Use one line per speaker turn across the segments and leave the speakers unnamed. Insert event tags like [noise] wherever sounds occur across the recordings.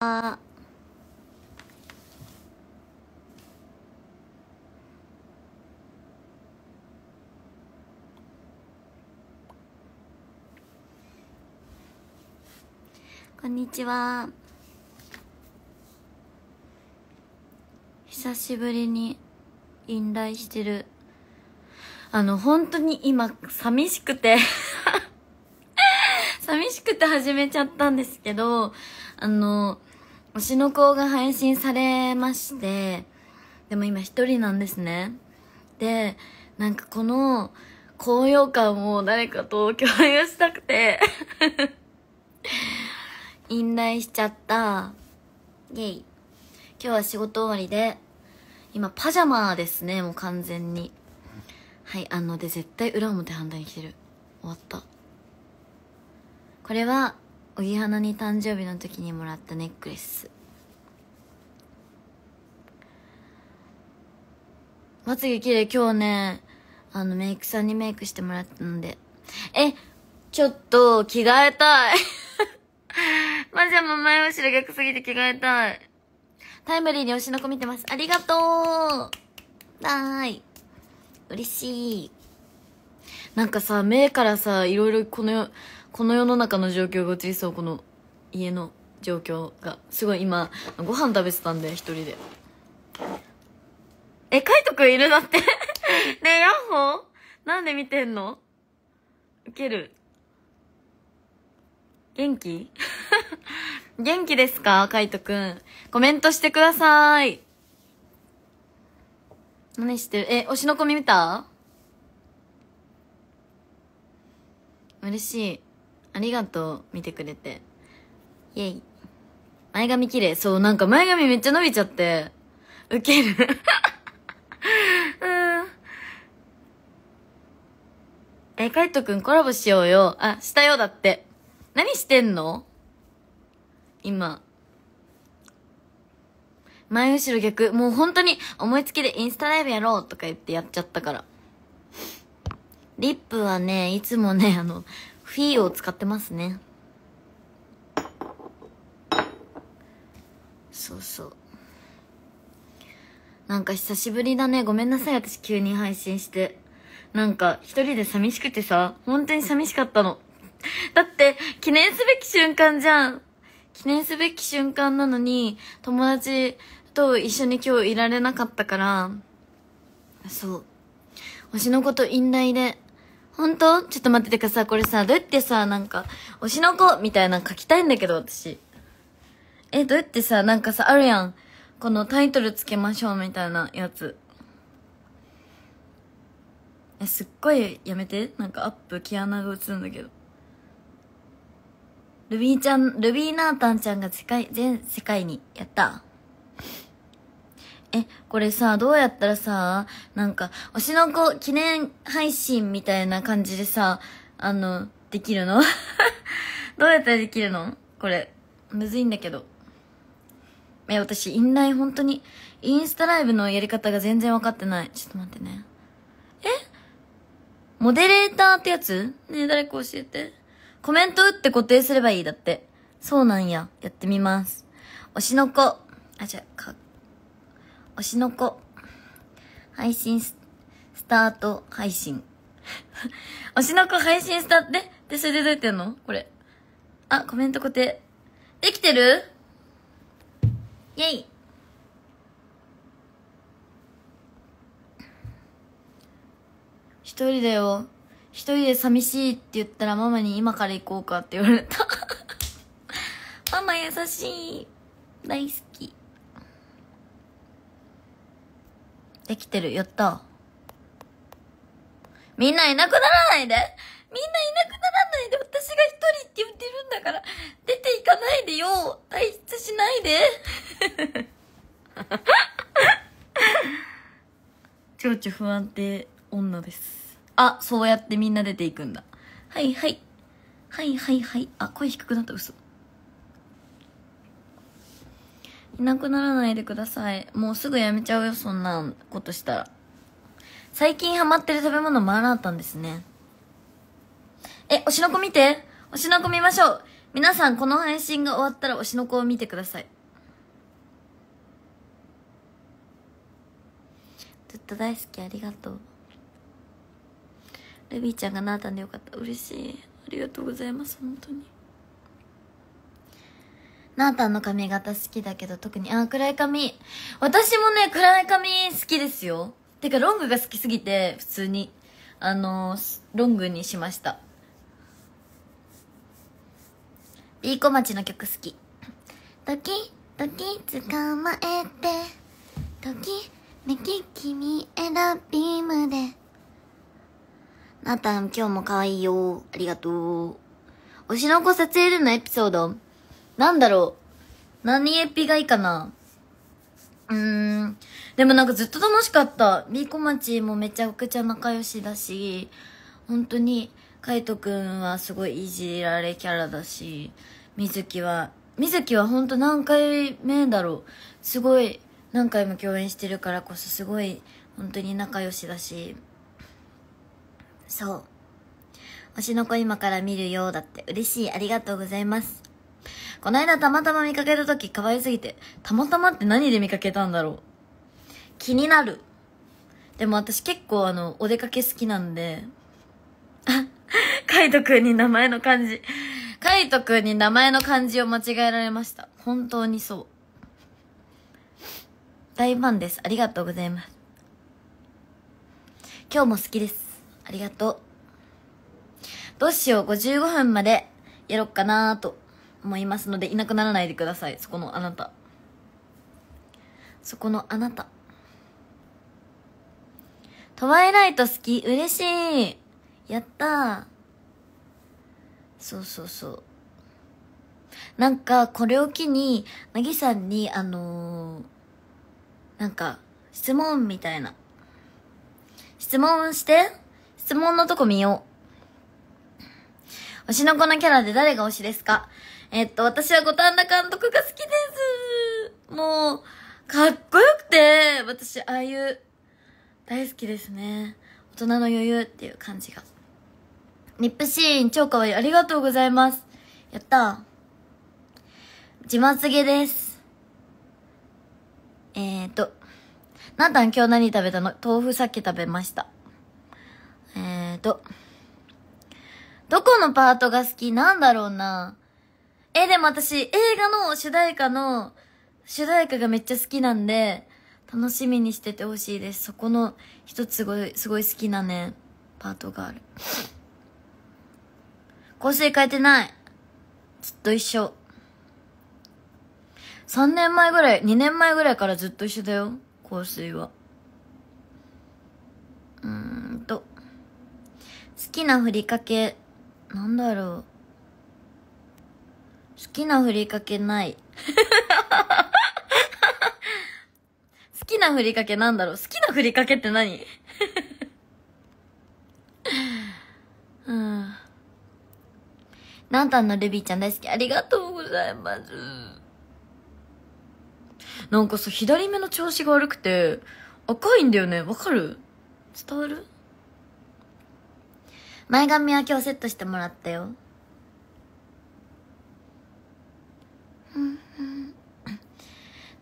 あこんにちは久しぶりに引来してるあの本当に今寂しくて [laughs] 寂しくて始めちゃったんですけどあの推しの子が配信されまして、でも今一人なんですね。で、なんかこの高揚感を誰かと共有したくて [laughs] 引退しちゃった。イェイ。今日は仕事終わりで、今パジャマですね、もう完全に。はい、あの、で、絶対裏表反対に来てる。終わった。これは、おぎはなに誕生日の時にもらったネックレスまつげ綺麗今日ねあのメイクさんにメイクしてもらったのでえちょっと着替えたい [laughs] まじゃも前後ろ逆すぎて着替えたいタイムリーに推しの子見てますありがとうだーい嬉しいなんかさ目からさいろいろこのこの世の中の状況が映りそうこの家の状況がすごい今ご飯食べてたんで一人でえカイトくんいるだって [laughs] ねえヤッホーなんで見てんのウケる元気 [laughs] 元気ですかカイトくん。コメントしてください。何してるえ、推しの込み見た嬉しい。ありがとう、見てくれて。イェイ。前髪綺麗。そう、なんか前髪めっちゃ伸びちゃって、ウケる。[laughs] うん。え、カイトくんコラボしようよ。あ、したよ、だって。何してんの今。前後ろ逆。もう本当に思いつきでインスタライブやろうとか言ってやっちゃったから。リップはね、いつもね、あの、フィーを使ってますね。そうそう。なんか久しぶりだね。ごめんなさい。[laughs] 私急に配信して。なんか一人で寂しくてさ、本当に寂しかったの。だって、記念すべき瞬間じゃん。記念すべき瞬間なのに、友達と一緒に今日いられなかったから、そう。推しのこと引退で本当ちょっと待っててかさ、これさ、どうやってさ、なんか、推しの子みたいなの書きたいんだけど、私。え、どうやってさ、なんかさ、あるやん。このタイトルつけましょうみたいなやつ。え、すっごいやめて。なんかアップ、毛穴が映るんだけど。ルビーちゃん、ルビーナータンちゃんが世界、全世界に、やった。え、これさ、どうやったらさ、なんか、推しの子記念配信みたいな感じでさ、あの、できるの [laughs] どうやったらできるのこれ。むずいんだけど。え、私、インライン本当に、インスタライブのやり方が全然わかってない。ちょっと待ってね。えモデレーターってやつねえ、誰か教えて。コメント打って固定すればいいだって。そうなんや。やってみます。推しの子。あ、じゃあ、か、推しの子。配信スタート配信。[laughs] 推しの子配信スタート、で、で、それでどうやってんのこれ。あ、コメント固定。できてるイェイ。一人だよ。一人で寂しいって言ったらママに今から行こうかって言われた [laughs] ママ優しい。大好き。できてる。やった。みんないなくならないでみんないなくならないで私が一人って言ってるんだから、出ていかないでよ退出しないで [laughs] 情緒不安定女です。あ、そうやってみんな出ていくんだ。はいはい。はいはいはい。あ、声低くなった嘘。いなくならないでください。もうすぐやめちゃうよ、そんなことしたら。最近ハマってる食べ物マーラータンですね。え、推しの子見て推しの子見ましょう皆さん、この配信が終わったら推しの子を見てください。ずっと大好き、ありがとう。ルビーちゃんがなーたんでよかった。嬉しい。ありがとうございます、本当に。なーたンの髪型好きだけど特に、あ、暗い髪。私もね、暗い髪好きですよ。てか、ロングが好きすぎて、普通に、あのー、ロングにしました。ビーコマチの曲好き。ドキ、ドキ、捕まえて。ドキ、ドキ、君選びむで。なーたン、今日も可愛いよ。ありがとう。推しの子撮影でのエピソード。なんだろう。何エピがいいかな。うーん。でもなんかずっと楽しかった。ビーコちもめちゃくちゃ仲良しだし、本当に、カイトくんはすごいいじられキャラだし、みずきは、みずきは本当何回目だろう。すごい、何回も共演してるからこそすごい、本当に仲良しだし、そう。推しの子今から見るようだって嬉しい。ありがとうございます。この間たまたま見かけた時可愛すぎて、たまたまって何で見かけたんだろう。気になる。でも私結構あの、お出かけ好きなんで、あ [laughs] カイトくんに名前の漢字。カイトくんに名前の漢字を間違えられました。本当にそう。大ファンです。ありがとうございます。今日も好きです。ありがとう。どうしよう、55分までやろっかなーと。思いますのでいなくならないでくださいそこのあなたそこのあなたトワイライト好き嬉しいやったそうそうそうなんかこれを機になぎさんにあのー、なんか質問みたいな質問して質問のとこ見よう推しの子のキャラで誰が推しですかえっと、私は五反田監督が好きです。もう、かっこよくて、私、ああいう、大好きですね。大人の余裕っていう感じが。リップシーン、超可愛いありがとうございます。やった自慢すげです。えっ、と、なたん今日何食べたの豆腐さっき食べました。えっ、と、どこのパートが好きなんだろうな。え、でも私、映画の主題歌の、主題歌がめっちゃ好きなんで、楽しみにしててほしいです。そこの一つすごい、すごい好きなね、パートがある。[laughs] 香水変えてない。ずっと一緒。3年前ぐらい、2年前ぐらいからずっと一緒だよ。香水は。うーんと。好きなふりかけ。なんだろう。好きなふりかけない。[laughs] 好きなふりかけなんだろう。好きなふりかけって何 [laughs] うん。ラんのルビーちゃん大好き。ありがとうございます。なんかさ、左目の調子が悪くて、赤いんだよね。わかる伝わる前髪は今日セットしてもらったよ。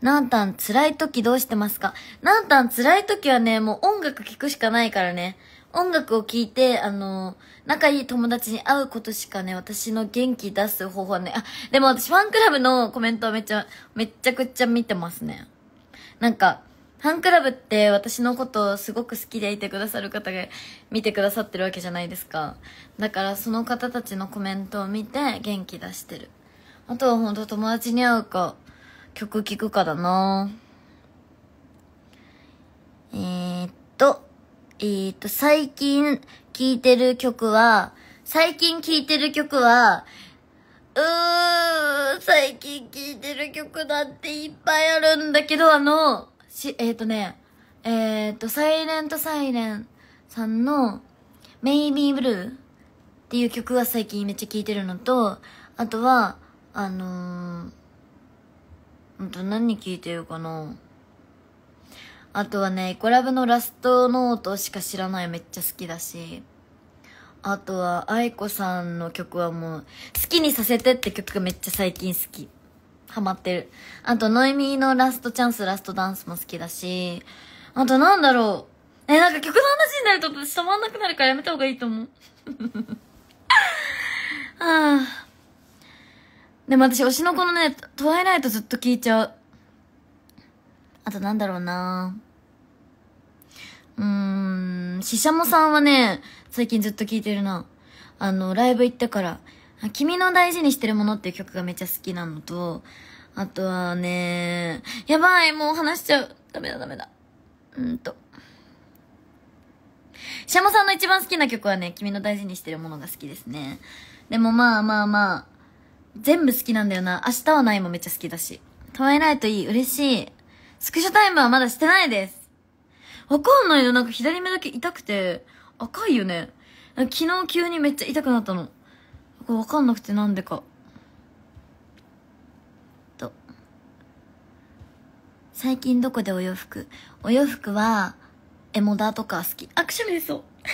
なんたん辛い時どうしてますかなんたん辛い時はね、もう音楽聴くしかないからね。音楽を聴いて、あの仲いい友達に会うことしかね、私の元気出す方法はね、あ、でも私ファンクラブのコメントはめっちゃ、めちゃくちゃ見てますね。なんか、ファンクラブって私のことをすごく好きでいてくださる方が見てくださってるわけじゃないですか。だからその方たちのコメントを見て元気出してる。あとはほんと友達に会うか、曲聴くかだなえー、っと、えー、っと、最近聴いてる曲は、最近聴いてる曲は、うー、最近聴いてる曲だっていっぱいあるんだけど、あの、し、えっ、ー、とね、えっ、ー、と、サイレントサイレンさんの Maybe Blue っていう曲が最近めっちゃ聴いてるのと、あとは、あのー、んと何聴いてるかなあとはね、コラボのラストノートしか知らないめっちゃ好きだし、あとは、愛子さんの曲はもう、好きにさせてって曲がめっちゃ最近好き。ハマってる。あと、ノイミーのラストチャンス、ラストダンスも好きだし、あとなんだろう。え、なんか曲の話になると止まんなくなるからやめた方がいいと思う。は [laughs] あ。でも私、推しの子のね、トワイライトずっと聴いちゃう。あとなんだろうなうーん、ししゃもさんはね、最近ずっと聴いてるな。あの、ライブ行ってから、君の大事にしてるものっていう曲がめっちゃ好きなのと、あとはね、やばい、もう話しちゃう。ダメだダメだ。うんと。シャモさんの一番好きな曲はね、君の大事にしてるものが好きですね。でもまあまあまあ、全部好きなんだよな。明日はないもめっちゃ好きだし。トワイライトいい、嬉しい。スクショタイムはまだしてないです。わかんないよなんか左目だけ痛くて、赤いよね。昨日急にめっちゃ痛くなったの。わかんなくてなんでか。と。最近どこでお洋服お洋服は、エモダとか好き。アクション出そう。[laughs]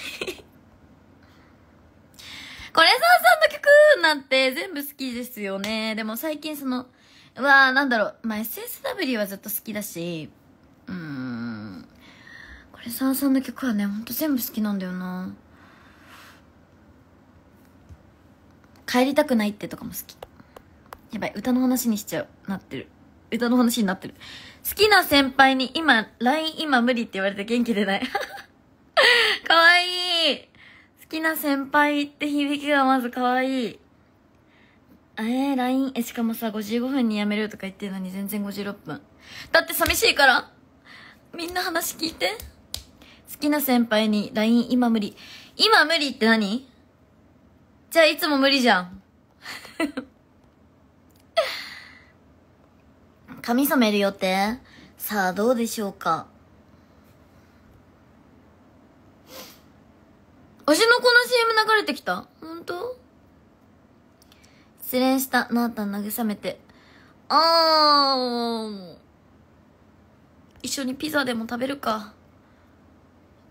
これさんさんの曲なんて全部好きですよね。でも最近その、はわなんだろう。まあ、SSW はずっと好きだし、うーん。これさんさんの曲はね、ほんと全部好きなんだよな。帰りたくないってとかも好き。やばい、歌の話にしちゃう。なってる。歌の話になってる。好きな先輩に今、LINE 今無理って言われて元気出ない。[laughs] かわいい。好きな先輩って響きがまずかわいい。えー、LINE、え、しかもさ、55分にやめるとか言ってるのに全然56分。だって寂しいからみんな話聞いて。好きな先輩に LINE 今無理。今無理って何じゃあいつも無理じゃん。髪染める予定さあどうでしょうか推しの子の CM 流れてきた本当失恋したなあた慰めてあー一緒にピザでも食べるか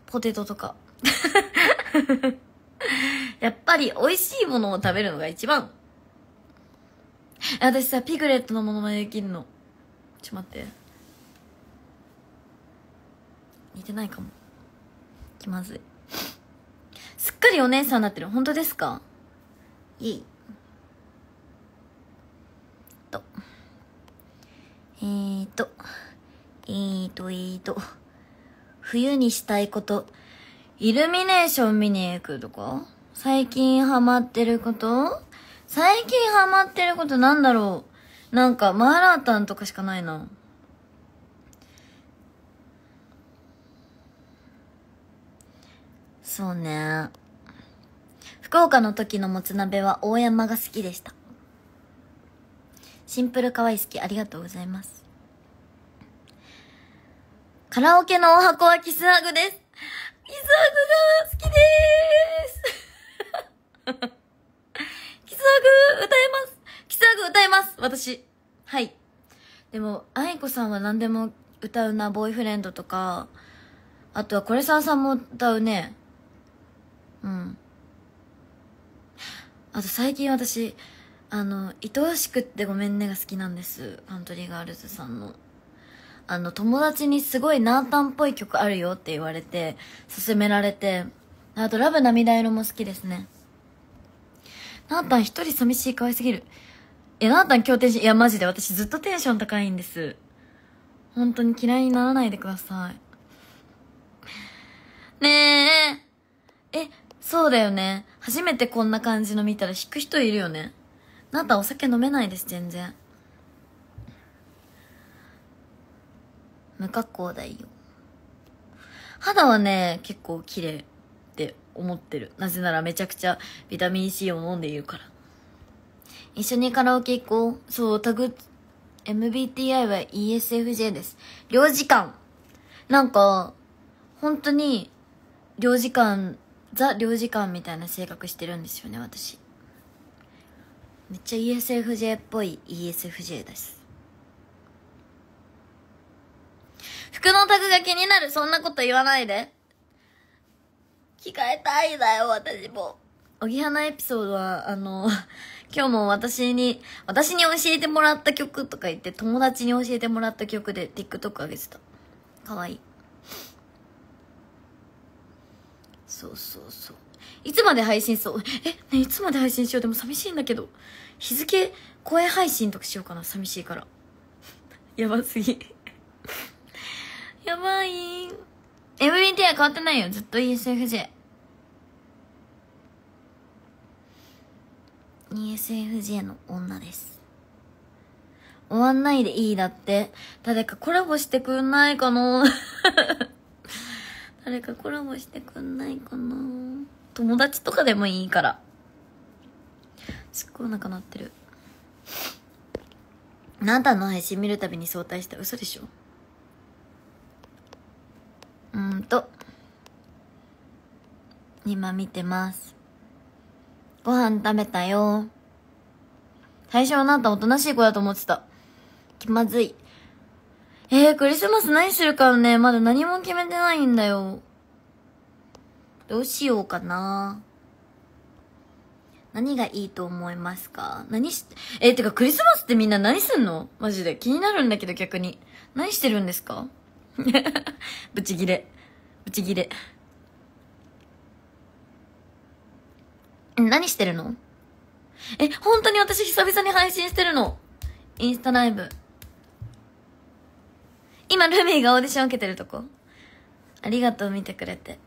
ポテトとか [laughs] [laughs] やっぱり美味しいものを食べるのが一番。私さ、ピグレットのものまねできるの。ちょ、っと待って。似てないかも。気まずい。すっかりお姉さんになってる。本当ですかイェイ。と。えーと。えーと、えーと。冬にしたいこと。イルミネーション見に行くとか最近ハマってること最近ハマってることなんだろうなんか、マーラータンとかしかないな。そうね。福岡の時のもつ鍋は大山が好きでした。シンプル可愛い好き、ありがとうございます。カラオケのお箱はキスアグです。が好きです [laughs] キスハグ歌えますキスハグ歌えます私。はい。でも、愛子さんは何でも歌うな、ボーイフレンドとか、あとはこれさんさんも歌うね。うん。あと最近私、あの、愛おしくってごめんねが好きなんです。カントリーガールズさんの。あの、友達にすごいタンっぽい曲あるよって言われて、勧められて、あと、ラブ涙色も好きですね。タン一人寂しい可愛すぎる。いや、タン今日テンション、いや、マジで私ずっとテンション高いんです。本当に嫌いにならないでください。ねえ。え、そうだよね。初めてこんな感じの見たら引く人いるよね。なタたお酒飲めないです、全然。無加工だよ。肌はね、結構綺麗って思ってる。なぜならめちゃくちゃビタミン C を飲んでいるから。一緒にカラオケ行こう。そう、タグ、MBTI は ESFJ です。領事館。なんか、本当に、領事館、ザ領事館みたいな性格してるんですよね、私。めっちゃ ESFJ っぽい ESFJ です。服のタグが気になる。そんなこと言わないで。着替えたいだよ、私も。おぎはなエピソードは、あの、[laughs] 今日も私に、私に教えてもらった曲とか言って、友達に教えてもらった曲で TikTok 上げてた。かわいい。そうそうそう。いつまで配信そうえ、ねいつまで配信しようでも寂しいんだけど。日付、声配信とかしようかな、寂しいから。やばすぎ。やばい m v t は変わってないよずっと ESFJ ESFJ の女です終わんないでいいだって誰かコラボしてくんないかな [laughs] 誰かコラボしてくんないかな友達とかでもいいからすっごいお腹鳴ってるあなたの配信見るたびに早退した嘘でしょうんと、今見てます。ご飯食べたよ。最初はなんたおとなしい子だと思ってた。気まずい。えー、クリスマス何するかね、まだ何も決めてないんだよ。どうしようかな。何がいいと思いますか何し、えー、てかクリスマスってみんな何すんのマジで。気になるんだけど逆に。何してるんですか [laughs] ブチギレ。ブチギレ。何してるのえ、本当に私久々に配信してるの。インスタライブ。今、ルミーがオーディション受けてるとこ。ありがとう、見てくれて。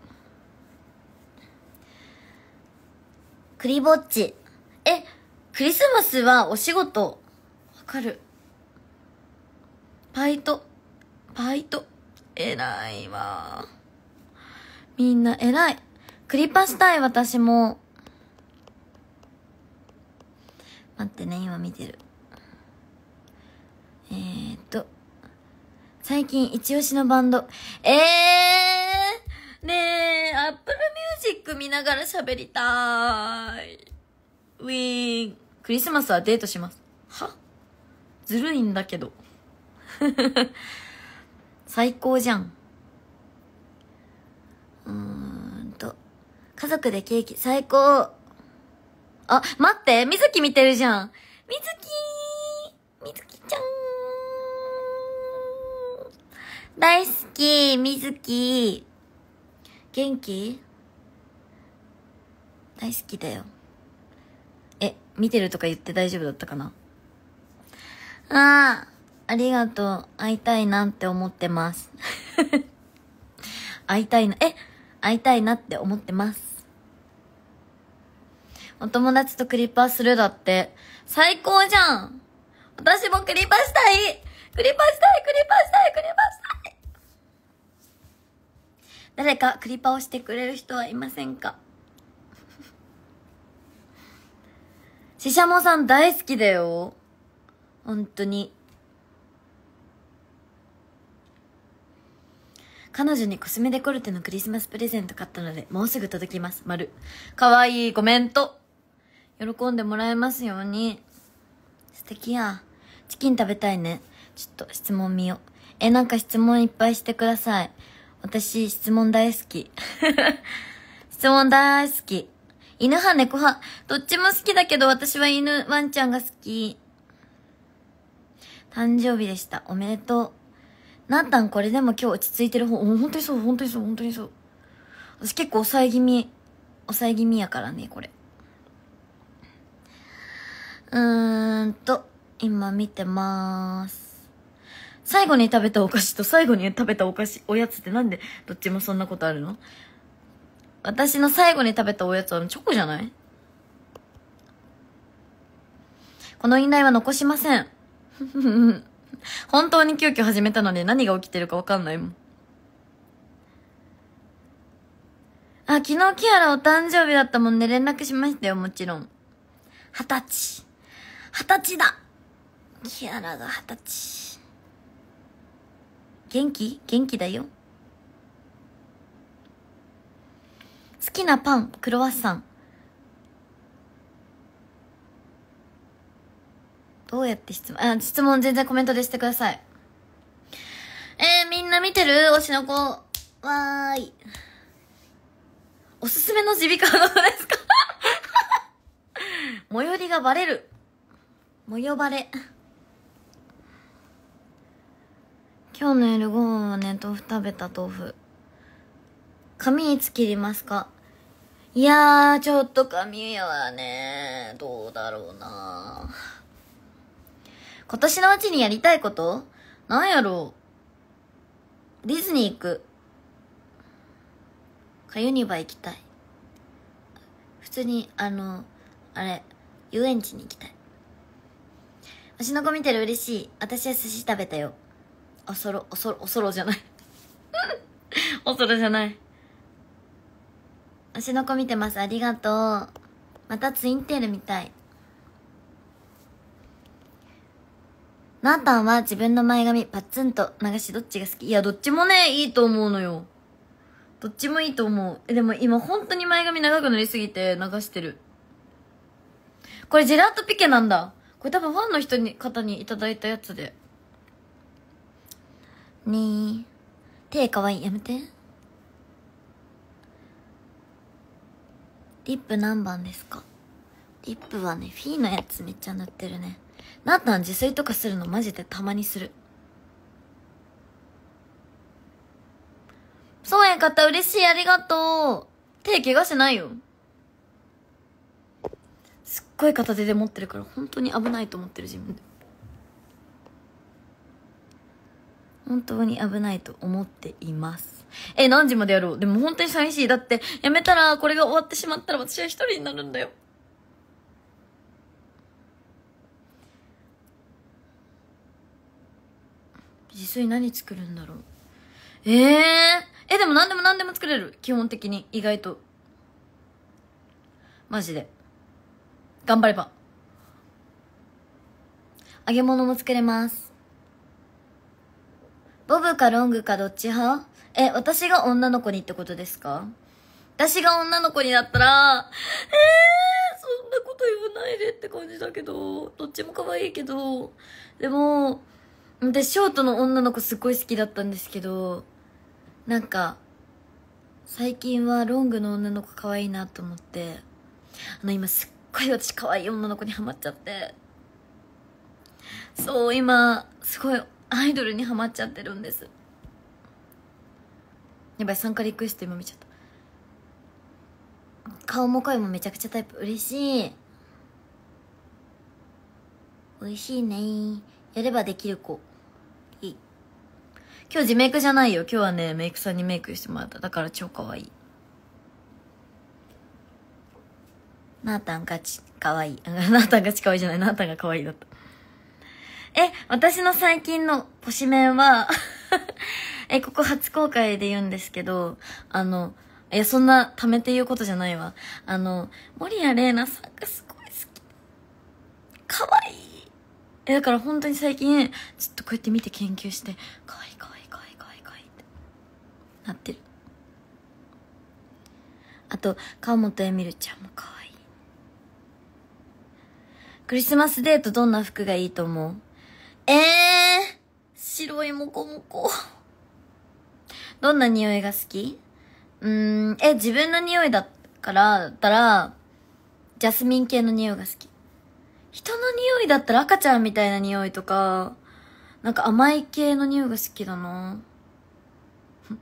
クリぼっち。え、クリスマスはお仕事。わかる。バイト。バイト。偉いわ。みんな偉い。クリパしたい、私も。待ってね、今見てる。えー、っと。最近、一押しのバンド。えーねえ、アップルミュージック見ながら喋りたーい。ウィーン。クリスマスはデートします。はずるいんだけど。[laughs] 最高じゃん。うーんと。家族でケーキ、最高。あ、待ってみずき見てるじゃんみずきみずきちゃん大好きみずき元気大好きだよ。え、見てるとか言って大丈夫だったかなああ。ありがとう。会いたいなって思ってます。[laughs] 会いたいな、え会いたいなって思ってます。お友達とクリッパーするだって。最高じゃん私もクリッパーしたいクリッパーしたいクリッパーしたいクリッパーしたい誰かクリッパーをしてくれる人はいませんかししゃもさん大好きだよ。本当に。彼女にコスメデコルテのクリスマスプレゼント買ったので、もうすぐ届きます。丸。かわいいコメント喜んでもらえますように。素敵や。チキン食べたいね。ちょっと質問見よう。え、なんか質問いっぱいしてください。私、質問大好き。[laughs] 質問大好き。犬派、猫派。どっちも好きだけど、私は犬、ワンちゃんが好き。誕生日でした。おめでとう。なったんこれでも今日落ち着いてる方、本当にそう、本当にそう、本当にそう。私結構抑え気味、抑え気味やからね、これ。うーんと、今見てまーす。最後に食べたお菓子と最後に食べたお菓子、おやつってなんでどっちもそんなことあるの私の最後に食べたおやつはチョコじゃないこのイ内は残しません。ふ [laughs] ふ本当に急遽始めたのに何が起きてるかわかんないもん。あ、昨日キアラお誕生日だったもんね。連絡しましたよ、もちろん。二十歳。二十歳だキアラが二十歳。元気元気だよ。好きなパン、クロワッサン。どうやって質問、あ、質問全然コメントでしてください。えー、みんな見てる推しの子。わーい。おすすめの耳鼻科はどうですか [laughs] 最寄りがバレる。模様バレ。今日の夜ご飯はね、豆腐食べた豆腐。髪いつ切りますかいやー、ちょっと髪はね、どうだろうなー。今年のうちにやりたいことなんやろうディズニー行く。かユニバ行きたい。普通に、あの、あれ、遊園地に行きたい。推しの子見てる嬉しい。私は寿司食べたよ。おそろ、おそろ、おそろじゃない [laughs] おそろじゃない。推しの子見てます。ありがとう。またツインテールみたい。なーたんは自分の前髪パッツンと流しどっちが好きいや、どっちもね、いいと思うのよ。どっちもいいと思う。え、でも今本当に前髪長くなりすぎて流してる。これジェラートピケなんだ。これ多分ファンの人に、方にいただいたやつで。ねえ。手かわいい。やめて。リップ何番ですかリップはね、フィーのやつめっちゃ塗ってるね。なったん自炊とかするのマジでたまにする。そうやんかった、嬉しい、ありがとう。手怪我しないよ。すっごい片手で持ってるから、本当に危ないと思ってる自分で。本当に危ないと思っています。え、何時までやろうでも本当に寂しい。だって、やめたらこれが終わってしまったら私は一人になるんだよ。自炊何作るんだろうえー、えでも何でも何でも作れる基本的に意外とマジで頑張れば揚げ物も作れますボブかロングかどっち派え私が女の子にってことですか私が女の子になったらえー、そんなこと言わないでって感じだけどどっちも可愛いけどでも私、ショートの女の子すごい好きだったんですけど、なんか、最近はロングの女の子可愛いなと思って、あの、今すっごい私可愛い女の子にハマっちゃって、そう、今、すごいアイドルにハマっちゃってるんです。やばい、参加リクエスト今見ちゃった。顔も声もめちゃくちゃタイプ。嬉しい。美味しいねやればできる子。今日自メイクじゃないよ。今日はね、メイクさんにメイクしてもらった。だから超可愛い。なーたんがち、可愛い。な [laughs] ーたんがち可愛いじゃない。なーたんが可愛いだった。え、私の最近の推しメンは [laughs] え、ここ初公開で言うんですけど、あの、いや、そんな、ためて言うことじゃないわ。あの、森谷玲奈さんがすごい好き。可愛い。え、だから本当に最近、ちょっとこうやって見て研究して、可愛い。なってるあと川本エミルちゃんも可愛いクリスマスデートどんな服がいいと思うえー、白いモコモコどんな匂いが好きうーん、え、自分の匂いだから、だったら、ジャスミン系の匂いが好き。人の匂いだったら赤ちゃんみたいな匂いとか、なんか甘い系の匂いが好きだな。好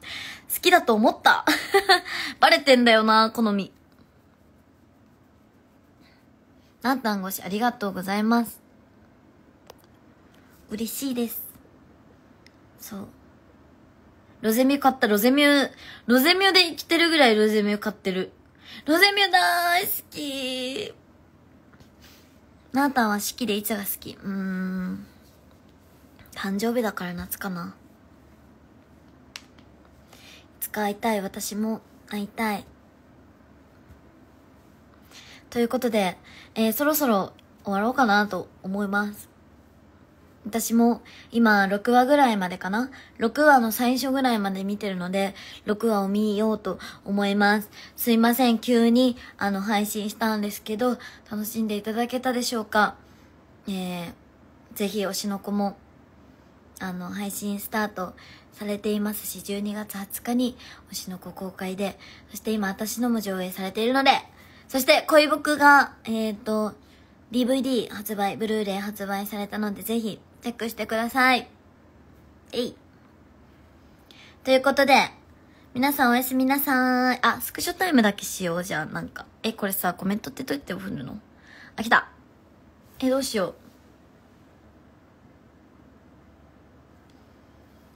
きだと思った [laughs] バレてんだよな、好み。なったんごし、ありがとうございます。嬉しいです。そう。ロゼミュ買った、ロゼミュロゼミュで生きてるぐらいロゼミュ買ってる。ロゼミュー大好きなあたんは四季でいつが好きうーん。誕生日だから夏かな。使いたい私も会いたいということで、えー、そろそろ終わろうかなと思います私も今6話ぐらいまでかな ?6 話の最初ぐらいまで見てるので、6話を見ようと思います。すいません、急にあの配信したんですけど、楽しんでいただけたでしょうかえー、ぜひ推しの子もあの配信スタートされていますし12月20日に推しの子公開でそして今私のも上映されているのでそして恋僕がえっ、ー、と DVD 発売ブルーレイ発売されたのでぜひチェックしてくださいえいということで皆さんおやすみなさい。あ、スクショタイムだけしよう。じゃん。なんか。え、これさ、コメントってどうやって送るのあ、来た。え、どうしよう。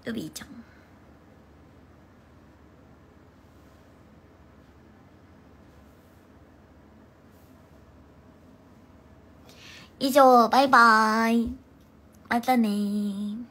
ルビーちゃん以上バイバーイまたね